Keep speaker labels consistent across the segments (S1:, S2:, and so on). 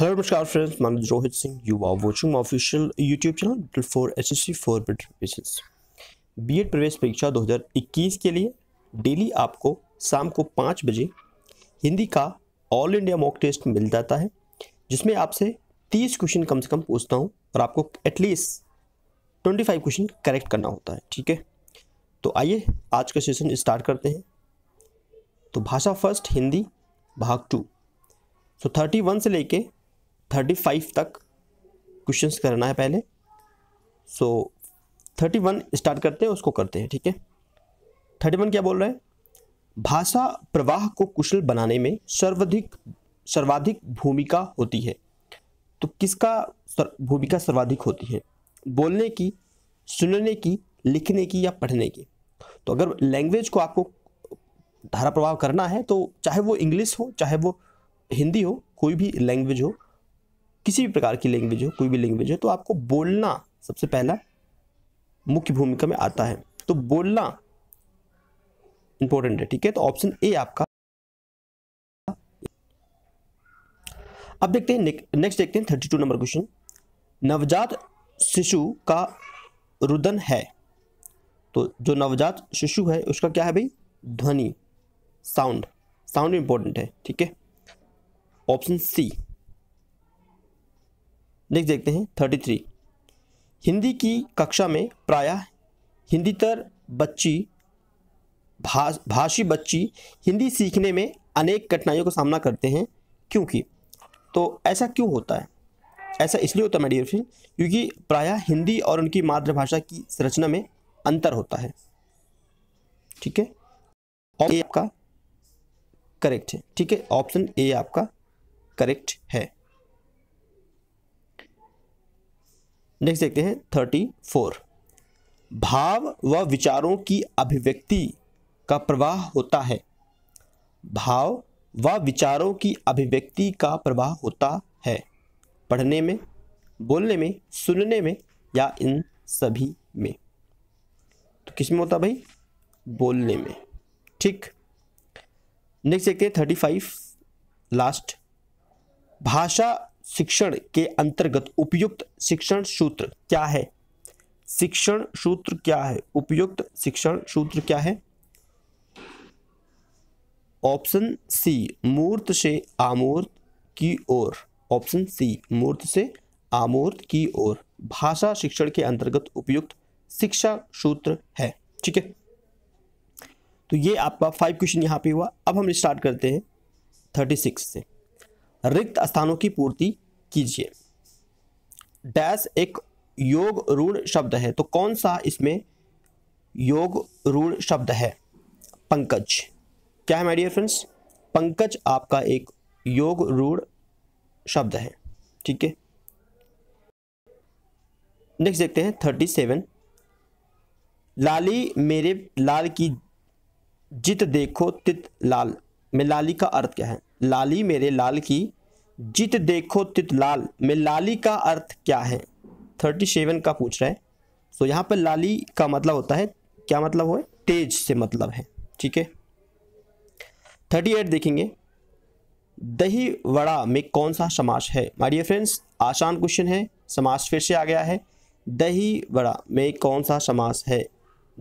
S1: hello नमस्कार friends मैं Rohit Singh you are watching official YouTube channel for H S C for bet B Ed प्रवेश परीक्षा 2021 के लिए डेली आपको शाम को पाँच बजे हिंदी का ऑल इंडिया मॉक टेस्ट मिल जाता है जिसमें आपसे तीस क्वेश्चन कम से कम पूछता हूँ और आपको at least twenty five question correct करना होता है ठीक है तो आइए आज का सेशन स्टार्ट करते हैं तो भाषा फर्स्ट हिंदी भाग टू सो थर्टी वन से लेके थर्टी फाइव तक क्वेश्चंस करना है पहले सो थर्टी वन स्टार्ट करते हैं उसको करते हैं ठीक है थर्टी वन क्या बोल रहे हैं भाषा प्रवाह को कुशल बनाने में सर्वाधिक सर्वाधिक भूमिका होती है तो किसका सर, भूमिका सर्वाधिक होती है बोलने की सुनने की लिखने की या पढ़ने की तो अगर लैंग्वेज को आपको धारा प्रवाह करना है तो चाहे वो इंग्लिश हो चाहे वो हिंदी हो कोई भी लैंग्वेज हो किसी भी प्रकार की लैंग्वेज हो कोई भी लैंग्वेज हो तो आपको बोलना सबसे पहला मुख्य भूमिका में आता है तो बोलना इंपॉर्टेंट है ठीक है तो ऑप्शन ए आपका अब देखते हैं नेक्स्ट देखते हैं थर्टी टू नंबर क्वेश्चन नवजात शिशु का रुदन है तो जो नवजात शिशु है उसका क्या है भाई ध्वनि साउंड साउंड इंपॉर्टेंट है ठीक है ऑप्शन सी नेक्स्ट देखते हैं थर्टी थ्री हिंदी की कक्षा में प्रायः हिंदीतर बच्ची भा, भाषी बच्ची हिंदी सीखने में अनेक कठिनाइयों का सामना करते हैं क्योंकि तो ऐसा क्यों होता है ऐसा इसलिए होता है मेडियर फिर क्योंकि प्रायः हिंदी और उनकी मातृभाषा की संरचना में अंतर होता है ठीक है ऑप्शन ए आपका करेक्ट है ठीक है ऑप्शन ए आपका करेक्ट है नेक्स्ट देखते हैं थर्टी फोर भाव व विचारों की अभिव्यक्ति का प्रवाह होता है भाव व विचारों की अभिव्यक्ति का प्रवाह होता है पढ़ने में बोलने में सुनने में या इन सभी में तो किस में होता भाई बोलने में ठीक नेक्स्ट देखते हैं थर्टी फाइव लास्ट भाषा शिक्षण के अंतर्गत उपयुक्त शिक्षण सूत्र क्या है शिक्षण सूत्र क्या है उपयुक्त शिक्षण सूत्र क्या है ऑप्शन सी मूर्त से आमूर्त की ओर ऑप्शन सी मूर्त से आमूर्त की ओर भाषा शिक्षण के अंतर्गत उपयुक्त शिक्षा सूत्र है ठीक है तो ये आपका फाइव क्वेश्चन यहाँ पे हुआ अब हम स्टार्ट करते हैं थर्टी सिक्स से रिक्त स्थानों की पूर्ति कीजिए डैश एक योग रूढ़ शब्द है तो कौन सा इसमें योग रूढ़ शब्द है पंकज क्या है माइडियर फ्रेंड्स पंकज आपका एक योग रूढ़ शब्द है ठीक है नेक्स्ट देखते हैं थर्टी सेवन लाली मेरे लाल की जित देखो तित लाल में लाली का अर्थ क्या है लाली मेरे लाल की जित देखो तित लाल में लाली का अर्थ क्या है थर्टी सेवन का पूछ रहा है सो यहाँ पर लाली का मतलब होता है क्या मतलब हो तेज से मतलब है ठीक है थर्टी एट देखेंगे दही वड़ा में कौन सा समास है माइडियर फ्रेंड्स आसान क्वेश्चन है समास फिर से आ गया है दही वड़ा में कौन सा समास है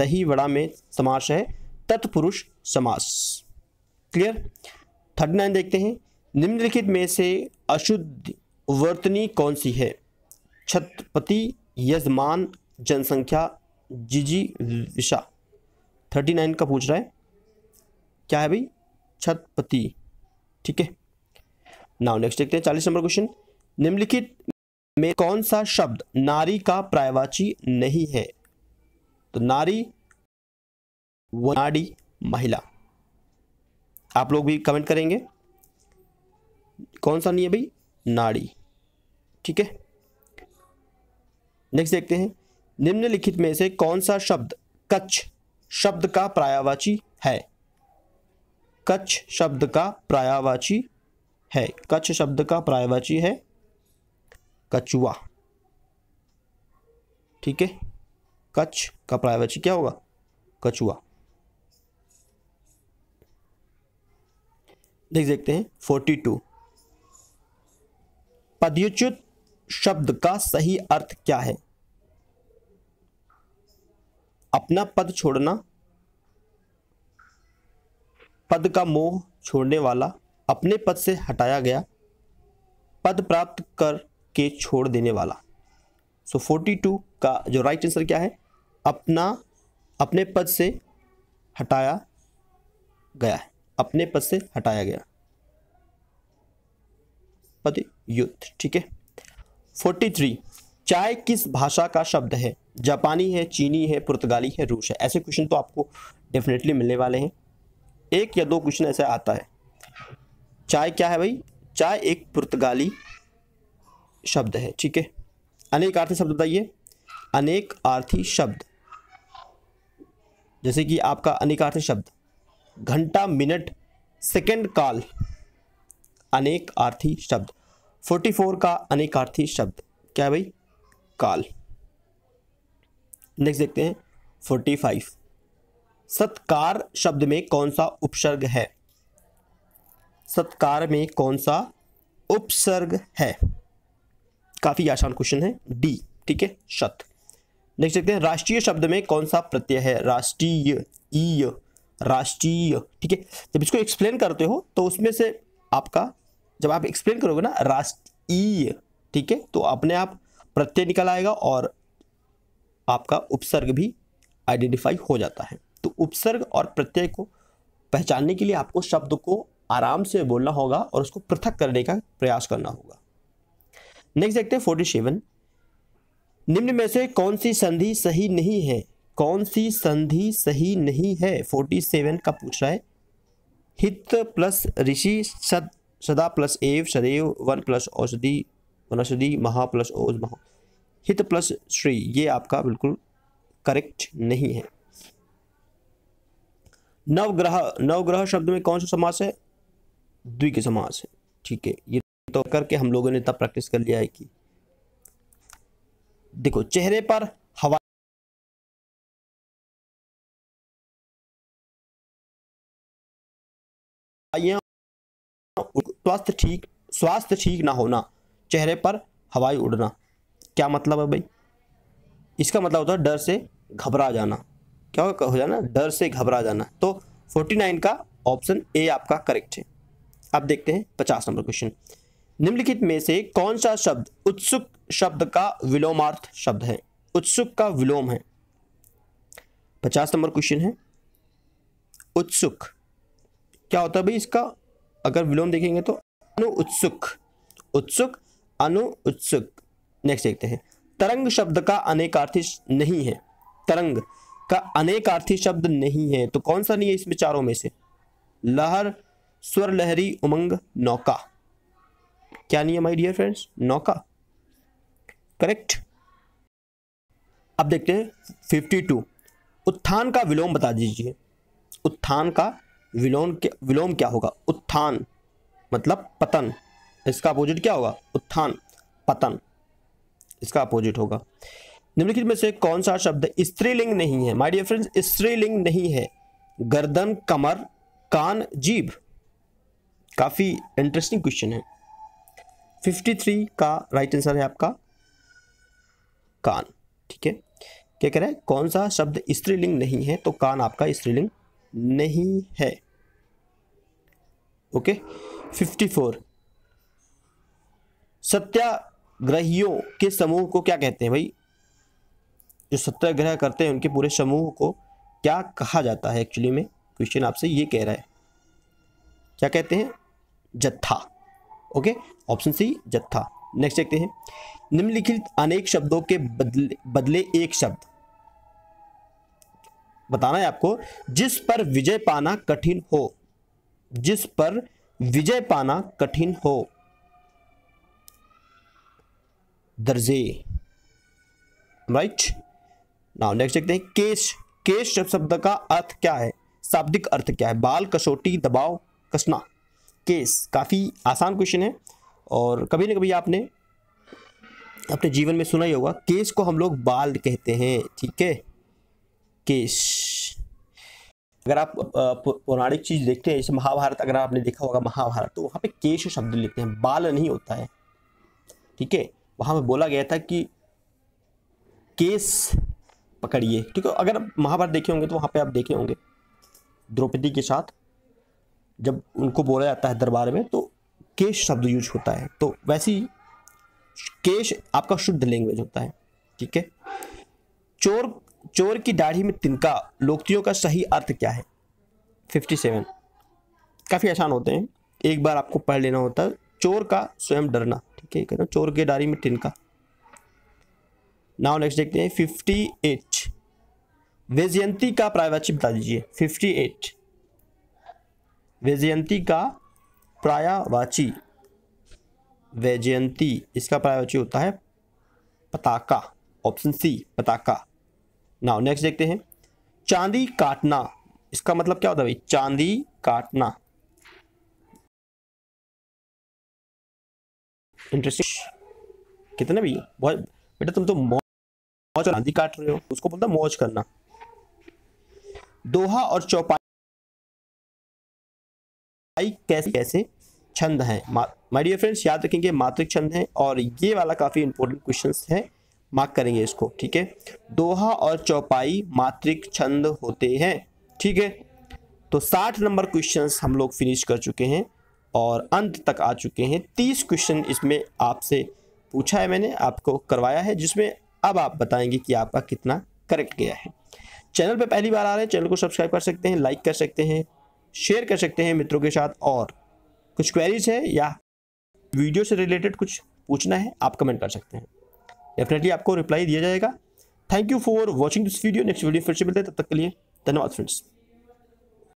S1: दही वड़ा में समास है तत्पुरुष समास क्लियर थर्टी नाइन देखते हैं निम्नलिखित में से अशुद्ध वर्तनी कौन सी है छत्रपति यजमान जनसंख्या जिजी विशा थर्टी नाइन का पूछ रहा है क्या है भाई छतपति ठीक है नाउ नेक्स्ट देखते हैं चालीस नंबर क्वेश्चन निम्नलिखित में कौन सा शब्द नारी का प्रायवाची नहीं है तो नारी वनाडी महिला आप लोग भी कमेंट करेंगे कौन सा नहीं है भाई नाड़ी ठीक है नेक्स्ट देखते हैं निम्नलिखित में से कौन सा शब्द कच्छ शब्द का प्रायावाची है कच्छ शब्द का प्रायावाची है कच्छ शब्द का प्रायवाची है कछुआ ठीक है कच्छ का प्रायवाची क्या होगा कछुआ देख देखते हैं फोर्टी टू पद्युच्युत शब्द का सही अर्थ क्या है अपना पद छोड़ना पद का मोह छोड़ने वाला अपने पद से हटाया गया पद प्राप्त कर के छोड़ देने वाला सो फोर्टी टू का जो राइट आंसर क्या है अपना अपने पद से हटाया गया है अपने पद से हटाया गया पद युद्ध ठीक है फोर्टी थ्री चाय किस भाषा का शब्द है जापानी है चीनी है पुर्तगाली है रूस है ऐसे क्वेश्चन तो आपको डेफिनेटली मिलने वाले हैं एक या दो क्वेश्चन ऐसा आता है चाय क्या है भाई चाय एक पुर्तगाली शब्द है ठीक है अनेक आर्थिक शब्द बताइए अनेक आर्थिक शब्द जैसे कि आपका अनेक आर्थिक शब्द घंटा मिनट सेकंड काल अनेक आर्थी शब्द 44 का अनेक अनेकार्थी शब्द क्या है भाई काल नेक्स्ट देखते हैं 45 सत्कार शब्द में कौन सा उपसर्ग है सत्कार में कौन सा उपसर्ग है काफ़ी आसान क्वेश्चन है डी ठीक है शत नेक्स्ट देखते हैं राष्ट्रीय शब्द में कौन सा प्रत्यय है राष्ट्रीय ई राष्ट्रीय ठीक है जब इसको एक्सप्लेन करते हो तो उसमें से आपका जब आप एक्सप्लेन करोगे ना राष्ट्रीय ठीक है तो अपने आप प्रत्यय निकल आएगा और आपका उपसर्ग भी आइडेंटिफाई हो जाता है तो उपसर्ग और प्रत्यय को पहचानने के लिए आपको शब्द को आराम से बोलना होगा और उसको पृथक करने का प्रयास करना होगा नेक्स्ट देखते हैं फोर्टी सेवन निम्न में से कौन सी संधि सही नहीं है कौन सी संधि सही नहीं है फोर्टी सेवन का पूछ रहा है हित प्लस ऋषि सद सदा प्लस एव सदैव वन प्लस औषधि वनौषधि महा प्लस ओज महा हित प्लस श्री ये आपका बिल्कुल करेक्ट नहीं है नवग्रह नवग्रह शब्द में कौन सा समास है के समास है ठीक है ये तो करके हम लोगों ने इतना प्रैक्टिस कर लिया है कि देखो चेहरे पर स्वास्थ्य ठीक स्वास्थ्य ठीक ना होना चेहरे पर हवाई उड़ना क्या मतलब है भाई इसका मतलब होता है डर से घबरा जाना क्या हो जाना डर से घबरा जाना तो फोर्टी नाइन का ऑप्शन ए आपका करेक्ट है अब देखते हैं पचास नंबर क्वेश्चन निम्नलिखित में से कौन सा शब्द उत्सुक शब्द का विलोमार्थ शब्द है उत्सुक का विलोम है पचास नंबर क्वेश्चन है उत्सुक क्या होता है भाई इसका अगर विलोम देखेंगे तो अनु उत्सुक उत्सुक अनु उत्सुक नेक्स्ट देखते हैं तरंग शब्द का अनेकार्थी नहीं है तरंग का अनेकार्थी शब्द नहीं है तो कौन सा नहीं है इसमें चारों में से लहर स्वर लहरी उमंग नौका क्या नहीं है माई डियर फ्रेंड्स नौका करेक्ट अब देखते हैं 52 उत्थान का विलोम बता दीजिए उत्थान का विलोम क्या विलोम क्या होगा उत्थान मतलब पतन इसका अपोजिट क्या होगा उत्थान पतन इसका अपोजिट होगा निम्नलिखित में से कौन सा शब्द स्त्रीलिंग नहीं है माय डियर फ्रेंड्स स्त्रीलिंग नहीं है गर्दन कमर कान जीभ काफ़ी इंटरेस्टिंग क्वेश्चन है 53 का राइट आंसर है आपका कान ठीक है क्या कह रहा है कौन सा शब्द स्त्रीलिंग नहीं है तो कान आपका स्त्रीलिंग नहीं है ओके फिफ्टी फोर सत्याग्रहियों के समूह को क्या कहते हैं भाई जो सत्याग्रह करते हैं उनके पूरे समूह को क्या कहा जाता है एक्चुअली में क्वेश्चन आपसे ये कह रहा है क्या कहते हैं जत्था ओके ऑप्शन सी जत्था नेक्स्ट देखते हैं निम्नलिखित अनेक शब्दों के बदले बदले एक शब्द बताना है आपको जिस पर विजय पाना कठिन हो जिस पर विजय पाना कठिन हो दर्जे राइट नाउ नेक्स्ट देखते हैं केश केश शब्द का अर्थ क्या है शाब्दिक अर्थ क्या है बाल कसोटी दबाव कसना केस काफ़ी आसान क्वेश्चन है और कभी ना कभी आपने अपने जीवन में सुना ही होगा केस को हम लोग बाल कहते हैं ठीक है केश अगर आप पौराणिक चीज देखते हैं जैसे महाभारत अगर आपने देखा होगा महाभारत तो वहाँ पे केश शब्द लिखते हैं बाल नहीं होता है ठीक है वहाँ पे बोला गया था कि केस पकड़िए ठीक है अगर महाभारत देखे होंगे तो वहाँ पे आप देखे होंगे द्रौपदी के साथ जब उनको बोला जाता है दरबार में तो केश शब्द यूज होता है तो वैसे ही केश आपका शुद्ध लैंग्वेज होता है ठीक है चोर चोर की दाढ़ी में तिनका लोकतियों का सही अर्थ क्या है फिफ्टी सेवन काफ़ी आसान होते हैं एक बार आपको पढ़ लेना होता है चोर का स्वयं डरना ठीक है कहना चोर के दाढ़ी में तिनका नाउ नेक्स्ट देखते हैं फिफ्टी एट वेजयंती का प्रायवाची बता दीजिए फिफ्टी एट वेजयंती का प्रायवाची वैजयंती इसका प्रायवाची होता है पताका ऑप्शन सी पताका नाउ नेक्स्ट देखते हैं चांदी काटना इसका मतलब क्या होता है भाई चांदी काटना इंटरेस्टिंग कितने भी बहुत बेटा तुम तो मौज चांदी काट रहे हो उसको बोलता मौज करना दोहा और चौपाई कैसे कैसे छंद हैं माय डियर फ्रेंड्स याद रखेंगे मात्रिक छंद हैं और ये वाला काफ़ी इंपॉर्टेंट क्वेश्चन है मार्क करेंगे इसको ठीक है दोहा और चौपाई मात्रिक छंद होते हैं ठीक है तो साठ नंबर क्वेश्चन हम लोग फिनिश कर चुके हैं और अंत तक आ चुके हैं तीस क्वेश्चन इसमें आपसे पूछा है मैंने आपको करवाया है जिसमें अब आप बताएंगे कि आपका कितना करेक्ट गया है चैनल पर पहली बार आ रहे हैं चैनल को सब्सक्राइब कर सकते हैं लाइक कर सकते हैं शेयर कर सकते हैं मित्रों के साथ और कुछ क्वेरीज है या वीडियो से रिलेटेड कुछ पूछना है आप कमेंट कर सकते हैं डेफिनेटली आपको रिप्लाई दिया जाएगा thank you for watching this video next video फिर से मिलते हैं तब तक के लिए धन्यवाद फ्रेंड्स